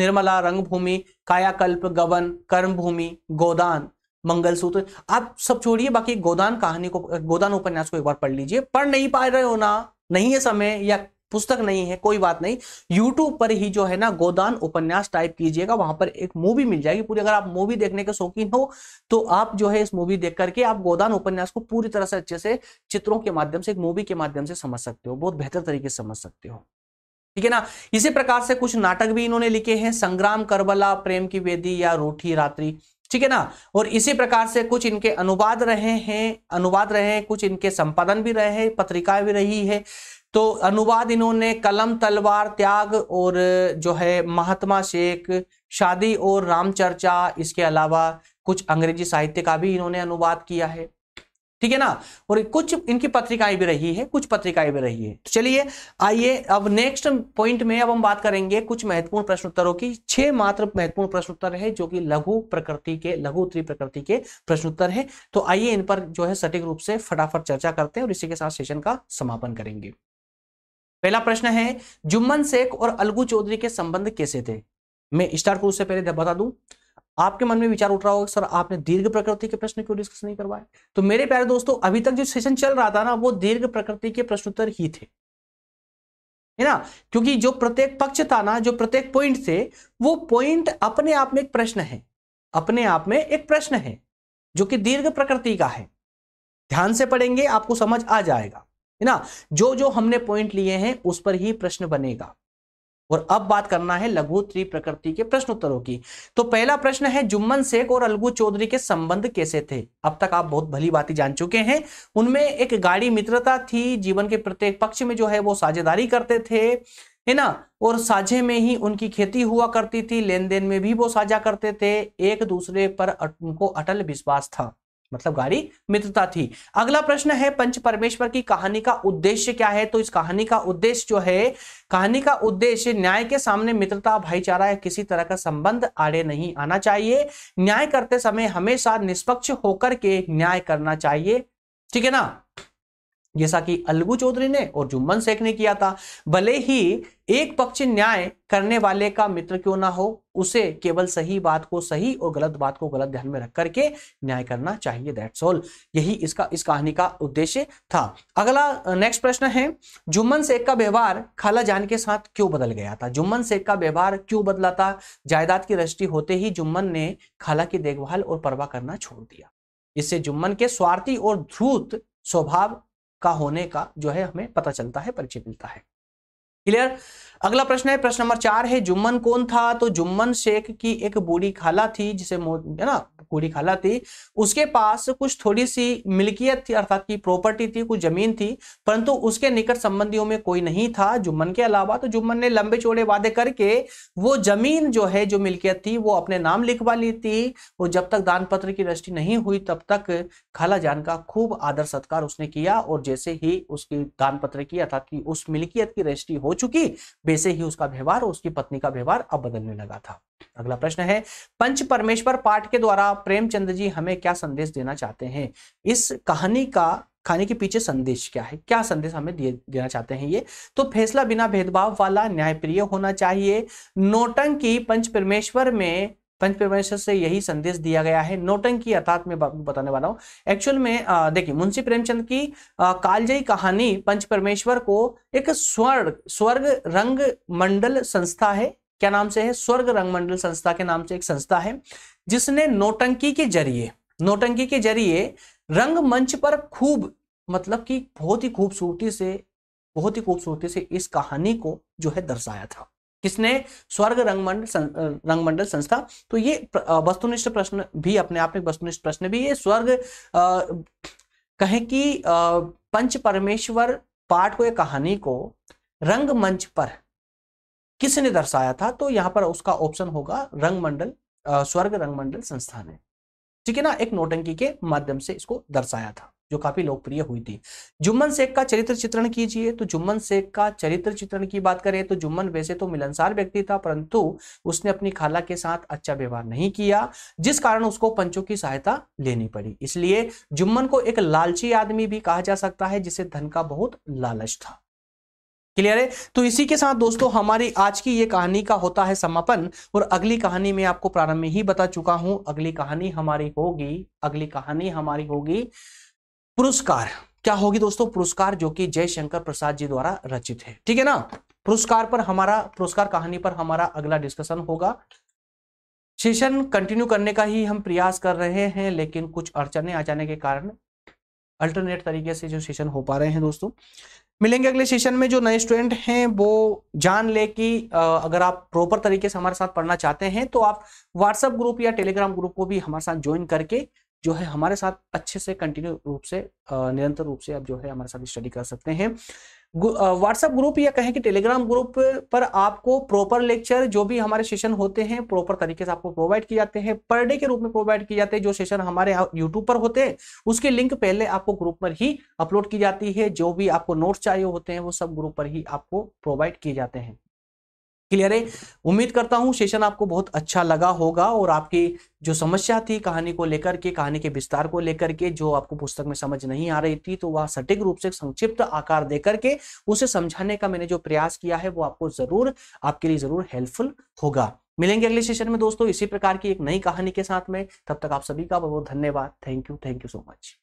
निर्मला रंगभूमि कायाकल्प गबन कर्मभूमि गोदान मंगलसूत्र आप सब छोड़िए बाकी गोदान कहानी को गोदान उपन्यास को एक बार पढ़ लीजिए पढ़ नहीं पा रहे हो ना नहीं है समय या पुस्तक नहीं है कोई बात नहीं यूट्यूब पर ही जो है ना गोदान उपन्यास टाइप कीजिएगा वहां पर एक मूवी मिल जाएगी पूरी अगर आप मूवी देखने के शौकीन हो तो आप जो है इस मूवी देख करके आप गोदान उपन्यास को पूरी तरह से अच्छे से चित्रों के माध्यम से एक मूवी के माध्यम से समझ सकते हो बहुत बेहतर तरीके से समझ सकते हो ठीक है ना इसी प्रकार से कुछ नाटक भी इन्होंने लिखे हैं संग्राम करबला प्रेम की वेदी या रूठी रात्रि ठीक है ना और इसी प्रकार से कुछ इनके अनुवाद रहे हैं अनुवाद रहे हैं कुछ इनके संपादन भी रहे हैं पत्रिका भी रही है तो अनुवाद इन्होंने कलम तलवार त्याग और जो है महात्मा शेख शादी और रामचर्चा इसके अलावा कुछ अंग्रेजी साहित्य का भी इन्होंने अनुवाद किया है ठीक है ना और कुछ इनकी पत्रिकाएं भी रही है कुछ पत्रिकाएं भी रही है तो चलिए आइए अब नेक्स्ट पॉइंट में अब हम बात करेंगे कुछ महत्वपूर्ण प्रश्न उत्तरों की छह मात्र महत्वपूर्ण प्रश्न उत्तर है जो कि लघु प्रकृति के लघु उत्तरी प्रकृति के प्रश्न उत्तर है तो आइए इन पर जो है सटीक रूप से फटाफट चर्चा करते हैं और इसी के साथ सेशन का समापन करेंगे पहला प्रश्न है जुम्मन शेख और अलगू चौधरी के संबंध कैसे थे मैं स्टार्ट क्रूज से पहले बता दूं आपके मन में विचार उठ रहा होगा सर आपने दीर्घ प्रकृति के प्रश्न क्यों डिस्कस नहीं करवाए तो मेरे प्यारे दोस्तों अभी तक जो सेशन चल रहा था ना वो दीर्घ प्रकृति के प्रश्नोत्तर ही थे है ना क्योंकि जो प्रत्येक पक्ष था ना जो प्रत्येक पॉइंट थे वो पॉइंट अपने आप में एक प्रश्न है अपने आप में एक प्रश्न है जो कि दीर्घ प्रकृति का है ध्यान से पढ़ेंगे आपको समझ आ जाएगा है ना जो जो हमने पॉइंट लिए हैं उस पर ही प्रश्न बनेगा और अब बात करना है लघु त्रि प्रकृति के प्रश्न उत्तरों की तो पहला प्रश्न है जुम्मन शेख और अलगू चौधरी के संबंध कैसे थे अब तक आप बहुत भली बातें जान चुके हैं उनमें एक गाढ़ी मित्रता थी जीवन के प्रत्येक पक्ष में जो है वो साझेदारी करते थे है ना और साझे में ही उनकी खेती हुआ करती थी लेन देन में भी वो साझा करते थे एक दूसरे पर उनको अटल विश्वास था मतलब गाड़ी मित्रता थी अगला प्रश्न है पंच परमेश्वर की कहानी का उद्देश्य क्या है तो इस कहानी का उद्देश्य जो है कहानी का उद्देश्य न्याय के सामने मित्रता भाईचारा या किसी तरह का संबंध आड़े नहीं आना चाहिए न्याय करते समय हमेशा निष्पक्ष होकर के न्याय करना चाहिए ठीक है ना जैसा कि अलगू चौधरी ने और जुम्मन शेख ने किया था भले ही एक पक्ष न्याय करने वाले का मित्र क्यों ना हो उसे केवल सही बात को सही और गलत बात को गलत ध्यान में रख करके न्याय करना चाहिए दैट्स ऑल यही इसका इस कहानी का उद्देश्य था अगला नेक्स्ट प्रश्न है जुम्मन शेख का व्यवहार खाला जान के साथ क्यों बदल गया था जुम्मन शेख का व्यवहार क्यों बदला था जायदाद की रजिस्ट्री होते ही जुम्मन ने खाला की देखभाल और परवाह करना छोड़ दिया इससे जुम्मन के स्वार्थी और ध्रुत स्वभाव का होने का जो है हमें पता चलता है परिचय मिलता है क्लियर अगला प्रश्न है प्रश्न नंबर चार है जुम्मन कौन था तो जुम्मन शेख की एक बूढ़ी खाला थी जिसे है ना पूरी खाला थी उसके पास कुछ थोड़ी सी मिल्कियत थी अर्थात की प्रॉपर्टी थी कुछ जमीन थी परंतु उसके निकट संबंधियों में कोई नहीं था जुम्मन के अलावा तो जुम्मन ने लंबे चौड़े वादे करके वो जमीन जो है जो मिल्कियत थी वो अपने नाम लिखवा ली थी वो जब तक दान पत्र की दृष्टि नहीं हुई तब तक खाला जान का खूब आदर सत्कार उसने किया और जैसे ही उसकी दान पत्र की अर्थात की उस मिल्कियत की रजिस्ट्री हो चुकी वैसे ही उसका व्यवहार उसकी पत्नी का व्यवहार अब बदलने लगा था अगला प्रश्न है पंच परमेश्वर पाठ के द्वारा प्रेमचंद जी हमें क्या संदेश देना चाहते हैं इस कहानी का खाने के पीछे संदेश क्या है क्या संदेश हमें दे, देना चाहते हैं ये तो फैसला बिना भेदभाव वाला न्यायप्रिय होना चाहिए नोटंकी पंच परमेश्वर में पंच परमेश्वर से यही संदेश दिया गया है नोटंकी अर्थात मैं बताने वाला हूँ एक्चुअल में देखिए मुंशी प्रेमचंद की कालजयी कहानी पंच परमेश्वर को एक स्वर्ग स्वर्ग रंग मंडल संस्था है क्या नाम से है स्वर्ग रंगमंडल संस्था के नाम से एक संस्था है जिसने नोटंकी के जरिए नोटंकी के जरिए रंगमंच पर खूब मतलब कि बहुत ही खूबसूरती से बहुत ही खूबसूरती से इस कहानी को जो है दर्शाया था किसने स्वर्ग रंगमंडल रंगमंडल संस्था तो ये वस्तुनिष्ठ प्रश्न भी अपने आप में वस्तुनिष्ठ प्रश्न भी ये स्वर्ग आ, कहें कि पंच परमेश्वर पाठ को कहानी को रंगमंच पर किसने दर्शाया था तो यहाँ पर उसका ऑप्शन होगा रंगमंडल स्वर्ग रंगमंडल संस्था ने ठीक है ना एक नोटंकी के माध्यम से इसको दर्शाया था जो काफी लोकप्रिय हुई थी जुम्मन शेख का चरित्र चित्रण कीजिए तो जुम्मन शेख का चरित्र चित्रण की बात करें तो जुम्मन वैसे तो मिलनसार व्यक्ति था परंतु उसने अपनी खाला के साथ अच्छा व्यवहार नहीं किया जिस कारण उसको पंचों की सहायता लेनी पड़ी इसलिए जुम्मन को एक लालची आदमी भी कहा जा सकता है जिसे धन का बहुत लालच था क्लियर है तो इसी के साथ दोस्तों हमारी आज की ये कहानी का होता है समापन और अगली कहानी में आपको प्रारंभ में ही बता चुका हूं अगली कहानी हमारी होगी अगली कहानी हमारी होगी पुरस्कार क्या होगी दोस्तों पुरस्कार जो कि जयशंकर प्रसाद जी द्वारा रचित है ठीक है ना पुरस्कार पर हमारा पुरस्कार कहानी पर हमारा अगला डिस्कशन होगा सेशन कंटिन्यू करने का ही हम प्रयास कर रहे हैं लेकिन कुछ अड़चने आ जाने के कारण अल्टरनेट तरीके से जो सेशन हो पा रहे हैं दोस्तों मिलेंगे अगले सेशन में जो नए स्टूडेंट हैं वो जान ले कि अगर आप प्रॉपर तरीके से हमारे साथ पढ़ना चाहते हैं तो आप व्हाट्सएप ग्रुप या टेलीग्राम ग्रुप को भी हमारे साथ ज्वाइन करके जो है हमारे साथ अच्छे से कंटिन्यू रूप से निरंतर रूप से आप जो है हमारे साथ स्टडी कर सकते हैं व्हाट्सएप ग्रुप या कहें कि टेलीग्राम ग्रुप पर आपको प्रॉपर लेक्चर जो भी हमारे सेशन होते हैं प्रॉपर तरीके से आपको प्रोवाइड किए जाते हैं पर डे के रूप में प्रोवाइड किए जाते हैं जो सेशन हमारे यूट्यूब पर होते हैं उसके लिंक पहले आपको ग्रुप पर ही अपलोड की जाती है जो भी आपको नोट्स चाहिए होते हैं वो सब ग्रुप पर ही आपको प्रोवाइड किए जाते हैं क्लियर है उम्मीद करता हूं सेशन आपको बहुत अच्छा लगा होगा और आपकी जो समस्या थी कहानी को लेकर के कहानी के विस्तार को लेकर के जो आपको पुस्तक में समझ नहीं आ रही थी तो वह सटीक रूप से संक्षिप्त आकार देकर के उसे समझाने का मैंने जो प्रयास किया है वो आपको जरूर आपके लिए जरूर हेल्पफुल होगा मिलेंगे अगले सेशन में दोस्तों इसी प्रकार की एक नई कहानी के साथ में तब तक आप सभी का बहुत धन्यवाद thank you thank you so much